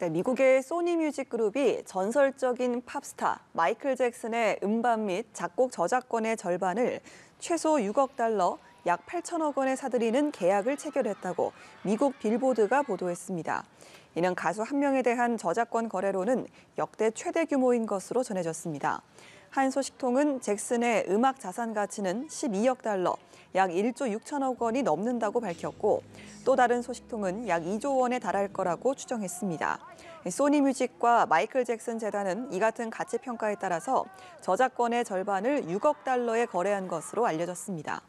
네, 미국의 소니 뮤직 그룹이 전설적인 팝스타 마이클 잭슨의 음반 및 작곡 저작권의 절반을 최소 6억 달러, 약 8천억 원에 사들이는 계약을 체결했다고 미국 빌보드가 보도했습니다. 이는 가수 한 명에 대한 저작권 거래로는 역대 최대 규모인 것으로 전해졌습니다. 한 소식통은 잭슨의 음악 자산 가치는 12억 달러, 약 1조 6천억 원이 넘는다고 밝혔고 또 다른 소식통은 약 2조 원에 달할 거라고 추정했습니다. 소니 뮤직과 마이클 잭슨 재단은 이 같은 가치 평가에 따라서 저작권의 절반을 6억 달러에 거래한 것으로 알려졌습니다.